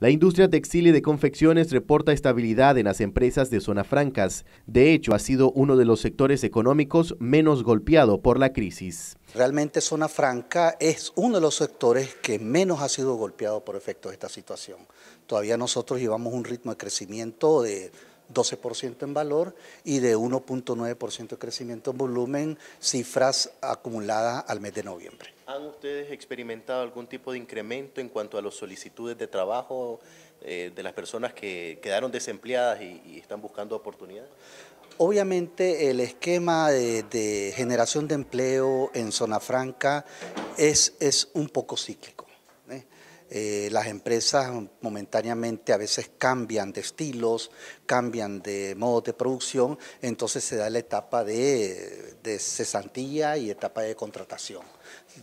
La industria textil y de confecciones reporta estabilidad en las empresas de zona francas. De hecho, ha sido uno de los sectores económicos menos golpeado por la crisis. Realmente zona franca es uno de los sectores que menos ha sido golpeado por efectos de esta situación. Todavía nosotros llevamos un ritmo de crecimiento de 12% en valor y de 1.9% de crecimiento en volumen, cifras acumuladas al mes de noviembre. ¿Han ustedes experimentado algún tipo de incremento en cuanto a las solicitudes de trabajo eh, de las personas que quedaron desempleadas y, están buscando oportunidades? Obviamente el esquema de, generación de empleo en zona franca es, es un poco cíclico. Eh, las empresas momentáneamente a veces cambian de estilos, cambian de modos de producción, entonces se da la etapa de de cesantía y etapa de contratación.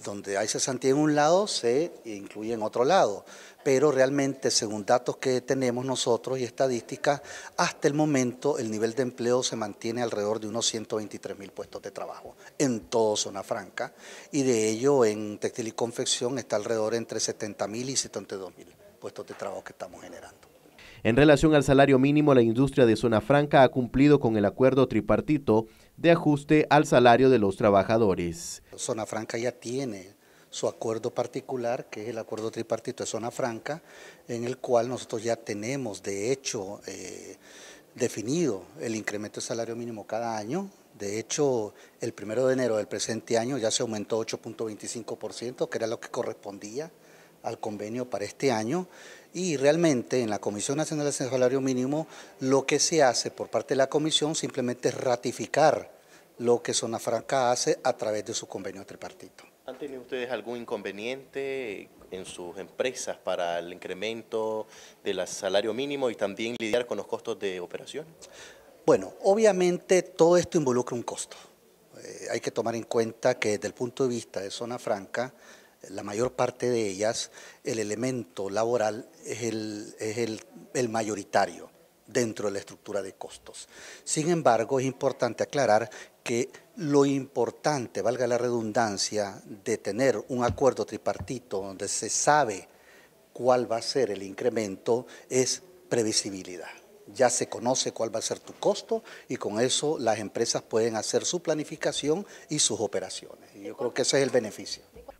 Donde hay cesantía en un lado, se incluye en otro lado. Pero realmente, según datos que tenemos nosotros y estadísticas, hasta el momento el nivel de empleo se mantiene alrededor de unos 123 mil puestos de trabajo en toda zona franca. Y de ello, en textil y confección está alrededor entre 70 mil y 72 mil puestos de trabajo que estamos generando. En relación al salario mínimo, la industria de Zona Franca ha cumplido con el acuerdo tripartito de ajuste al salario de los trabajadores. Zona Franca ya tiene su acuerdo particular, que es el acuerdo tripartito de Zona Franca, en el cual nosotros ya tenemos, de hecho, eh, definido el incremento de salario mínimo cada año. De hecho, el primero de enero del presente año ya se aumentó 8.25%, que era lo que correspondía al convenio para este año y realmente en la Comisión Nacional de Salario Mínimo lo que se hace por parte de la Comisión simplemente es ratificar lo que Zona Franca hace a través de su convenio tripartito. ¿Han tenido ustedes algún inconveniente en sus empresas para el incremento del salario mínimo y también lidiar con los costos de operación? Bueno, obviamente todo esto involucra un costo. Eh, hay que tomar en cuenta que desde el punto de vista de Zona Franca, la mayor parte de ellas, el elemento laboral es el, mayoritario dentro de la estructura de costos. Sin embargo, es importante aclarar que lo importante, valga la redundancia, de tener un acuerdo tripartito donde se sabe cuál va a ser el incremento es previsibilidad. Ya se conoce cuál va a ser tu costo y con eso las empresas pueden hacer su planificación y sus operaciones. yo creo que ese es el beneficio.